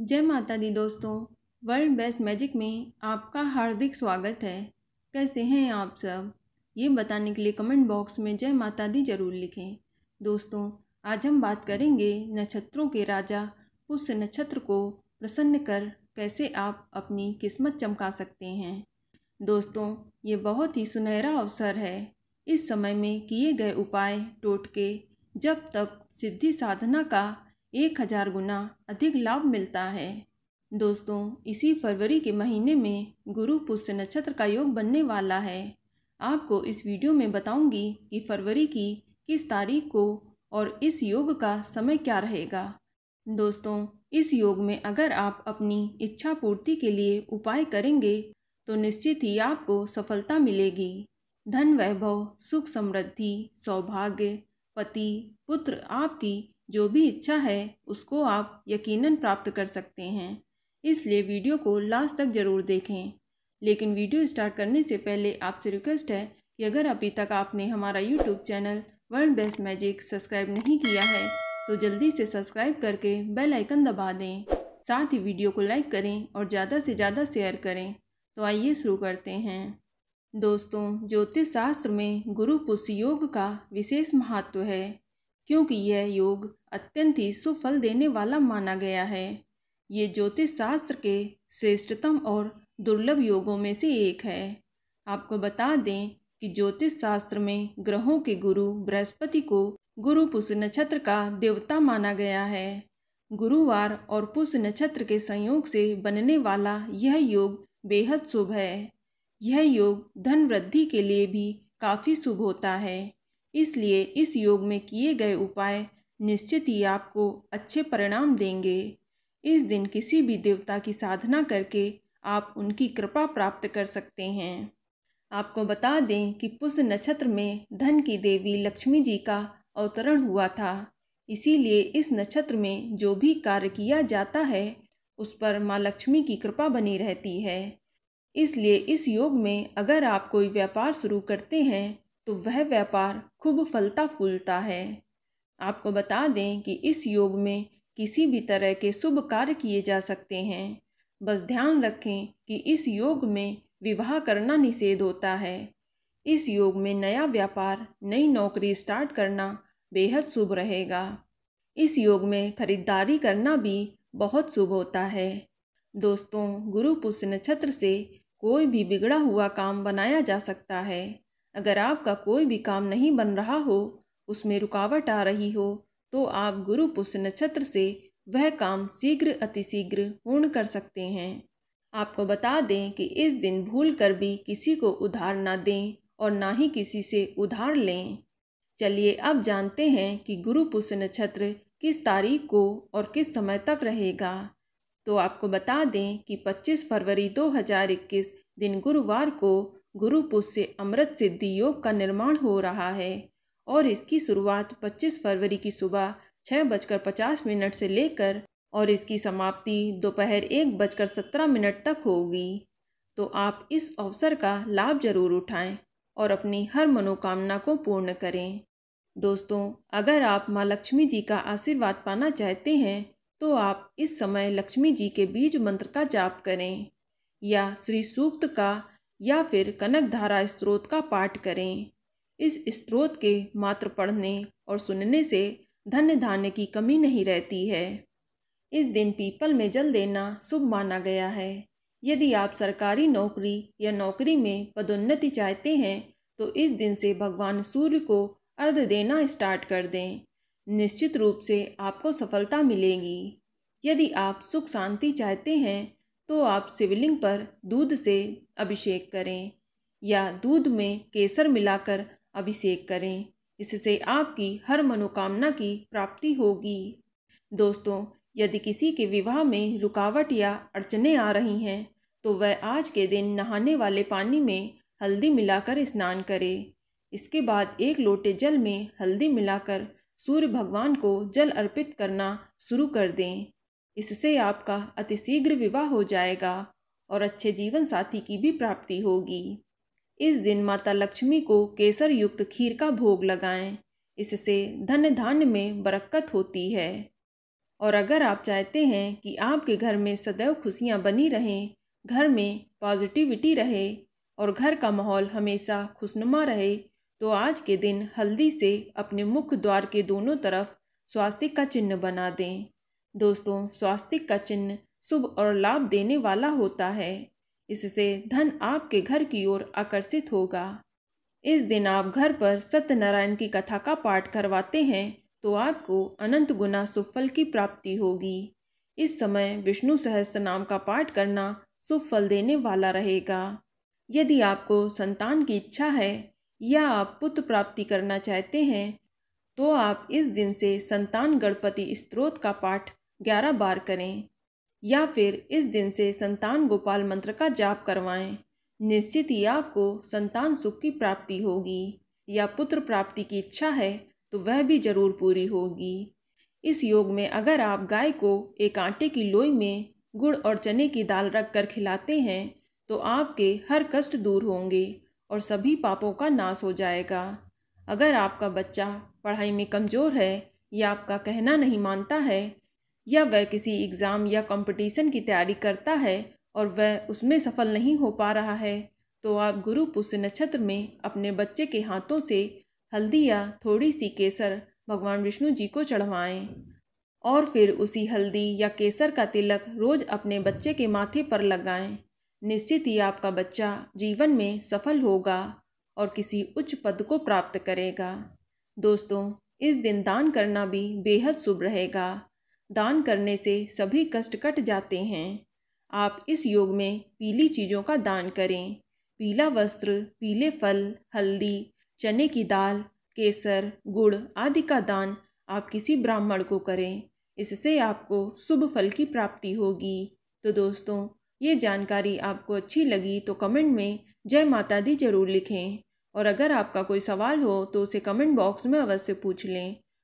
जय माता दी दोस्तों वर्ल्ड बेस्ट मैजिक में आपका हार्दिक स्वागत है कैसे हैं आप सब ये बताने के लिए कमेंट बॉक्स में जय माता दी ज़रूर लिखें दोस्तों आज हम बात करेंगे नक्षत्रों के राजा पुष्य नक्षत्र को प्रसन्न कर कैसे आप अपनी किस्मत चमका सकते हैं दोस्तों ये बहुत ही सुनहरा अवसर है इस समय में किए गए उपाय टोटके जब तक सिद्धि साधना का एक हज़ार गुना अधिक लाभ मिलता है दोस्तों इसी फरवरी के महीने में गुरु पुष्य नक्षत्र का योग बनने वाला है आपको इस वीडियो में बताऊंगी कि फरवरी की किस तारीख को और इस योग का समय क्या रहेगा दोस्तों इस योग में अगर आप अपनी इच्छा पूर्ति के लिए उपाय करेंगे तो निश्चित ही आपको सफलता मिलेगी धन वैभव सुख समृद्धि सौभाग्य पति पुत्र आपकी जो भी इच्छा है उसको आप यकीनन प्राप्त कर सकते हैं इसलिए वीडियो को लास्ट तक ज़रूर देखें लेकिन वीडियो स्टार्ट करने से पहले आपसे रिक्वेस्ट है कि अगर अभी तक आपने हमारा YouTube channel World Best Magic subscribe नहीं किया है तो जल्दी से सब्सक्राइब करके बेल आइकन दबा दें साथ ही वीडियो को लाइक करें और ज़्यादा से ज़्यादा शेयर करें तो आइए शुरू करते हैं दोस्तों ज्योतिष शास्त्र में गुरु पुष्य योग का विशेष महत्व है क्योंकि यह योग अत्यंत ही सुफल देने वाला माना गया है ये ज्योतिष शास्त्र के श्रेष्ठतम और दुर्लभ योगों में से एक है आपको बता दें कि ज्योतिष शास्त्र में ग्रहों के गुरु बृहस्पति को गुरु पुष्य नक्षत्र का देवता माना गया है गुरुवार और पुष्य नक्षत्र के संयोग से बनने वाला यह योग बेहद शुभ है यह योग धन वृद्धि के लिए भी काफ़ी शुभ होता है इसलिए इस योग में किए गए उपाय निश्चित ही आपको अच्छे परिणाम देंगे इस दिन किसी भी देवता की साधना करके आप उनकी कृपा प्राप्त कर सकते हैं आपको बता दें कि पुष्य नक्षत्र में धन की देवी लक्ष्मी जी का अवतरण हुआ था इसीलिए इस नक्षत्र में जो भी कार्य किया जाता है उस पर माँ लक्ष्मी की कृपा बनी रहती है इसलिए इस योग में अगर आप कोई व्यापार शुरू करते हैं तो वह व्यापार खूब फलता फूलता है आपको बता दें कि इस योग में किसी भी तरह के शुभ कार्य किए जा सकते हैं बस ध्यान रखें कि इस योग में विवाह करना निषेध होता है इस योग में नया व्यापार नई नौकरी स्टार्ट करना बेहद शुभ रहेगा इस योग में खरीदारी करना भी बहुत शुभ होता है दोस्तों गुरु पुष्य नक्षत्र से कोई भी बिगड़ा हुआ काम बनाया जा सकता है अगर आपका कोई भी काम नहीं बन रहा हो उसमें रुकावट आ रही हो तो आप गुरु पुष्य नक्षत्र से वह काम शीघ्र अतिशीघ्र पूर्ण कर सकते हैं आपको बता दें कि इस दिन भूल कर भी किसी को उधार ना दें और ना ही किसी से उधार लें चलिए अब जानते हैं कि गुरु पुष्य नक्षत्र किस तारीख को और किस समय तक रहेगा तो आपको बता दें कि 25 फरवरी 2021 दिन गुरुवार को गुरुपुष से अमृत सिद्धि योग का निर्माण हो रहा है और इसकी शुरुआत 25 फरवरी की सुबह छः बजकर पचास मिनट से लेकर और इसकी समाप्ति दोपहर एक बजकर सत्रह मिनट तक होगी तो आप इस अवसर का लाभ जरूर उठाएं और अपनी हर मनोकामना को पूर्ण करें दोस्तों अगर आप माँ लक्ष्मी जी का आशीर्वाद पाना चाहते हैं तो आप इस समय लक्ष्मी जी के बीज मंत्र का जाप करें या श्री सूक्त का या फिर कनक धारा स्त्रोत का पाठ करें इस स्त्रोत के मात्र पढ़ने और सुनने से धन्य धान्य की कमी नहीं रहती है इस दिन पीपल में जल देना शुभ माना गया है यदि आप सरकारी नौकरी या नौकरी में पदोन्नति चाहते हैं तो इस दिन से भगवान सूर्य को अर्ध देना स्टार्ट कर दें निश्चित रूप से आपको सफलता मिलेगी यदि आप सुख शांति चाहते हैं तो आप शिवलिंग पर दूध से अभिषेक करें या दूध में केसर मिलाकर अभिषेक करें इससे आपकी हर मनोकामना की प्राप्ति होगी दोस्तों यदि किसी के विवाह में रुकावट या अड़चने आ रही हैं तो वह आज के दिन नहाने वाले पानी में हल्दी मिलाकर स्नान करे इसके बाद एक लोटे जल में हल्दी मिलाकर सूर्य भगवान को जल अर्पित करना शुरू कर दें इससे आपका अतिशीघ्र विवाह हो जाएगा और अच्छे जीवन साथी की भी प्राप्ति होगी इस दिन माता लक्ष्मी को केसर युक्त खीर का भोग लगाएं इससे धन धान्य में बरक्कत होती है और अगर आप चाहते हैं कि आपके घर में सदैव खुशियाँ बनी रहें घर में पॉजिटिविटी रहे और घर का माहौल हमेशा खुशनुमा रहे तो आज के दिन हल्दी से अपने मुख्य द्वार के दोनों तरफ स्वास्तिक का चिन्ह बना दें दोस्तों स्वास्तिक का चिन्ह शुभ और लाभ देने वाला होता है इससे धन आपके घर की ओर आकर्षित होगा इस दिन आप घर पर सत्यनारायण की कथा का पाठ करवाते हैं तो आपको अनंत गुना सुफल की प्राप्ति होगी इस समय विष्णु सहस्त्र नाम का पाठ करना शुभ फल देने वाला रहेगा यदि आपको संतान की इच्छा है या आप पुत्र प्राप्ति करना चाहते हैं तो आप इस दिन से संतान गणपति स्त्रोत का पाठ ग्यारह बार करें या फिर इस दिन से संतान गोपाल मंत्र का जाप करवाएं निश्चित ही आपको संतान सुख की प्राप्ति होगी या पुत्र प्राप्ति की इच्छा है तो वह भी जरूर पूरी होगी इस योग में अगर आप गाय को एक आटे की लोई में गुड़ और चने की दाल रख कर खिलाते हैं तो आपके हर कष्ट दूर होंगे और सभी पापों का नाश हो जाएगा अगर आपका बच्चा पढ़ाई में कमज़ोर है या आपका कहना नहीं मानता है या वह किसी एग्ज़ाम या कंपटीशन की तैयारी करता है और वह उसमें सफल नहीं हो पा रहा है तो आप गुरु पुष्य नक्षत्र में अपने बच्चे के हाथों से हल्दी या थोड़ी सी केसर भगवान विष्णु जी को चढ़वाएं और फिर उसी हल्दी या केसर का तिलक रोज़ अपने बच्चे के माथे पर लगाएं निश्चित ही आपका बच्चा जीवन में सफल होगा और किसी उच्च पद को प्राप्त करेगा दोस्तों इस दिन दान करना भी बेहद शुभ रहेगा दान करने से सभी कष्ट कट जाते हैं आप इस योग में पीली चीज़ों का दान करें पीला वस्त्र पीले फल हल्दी चने की दाल केसर गुड़ आदि का दान आप किसी ब्राह्मण को करें इससे आपको शुभ फल की प्राप्ति होगी तो दोस्तों ये जानकारी आपको अच्छी लगी तो कमेंट में जय माता दी जरूर लिखें और अगर आपका कोई सवाल हो तो उसे कमेंट बॉक्स में अवश्य पूछ लें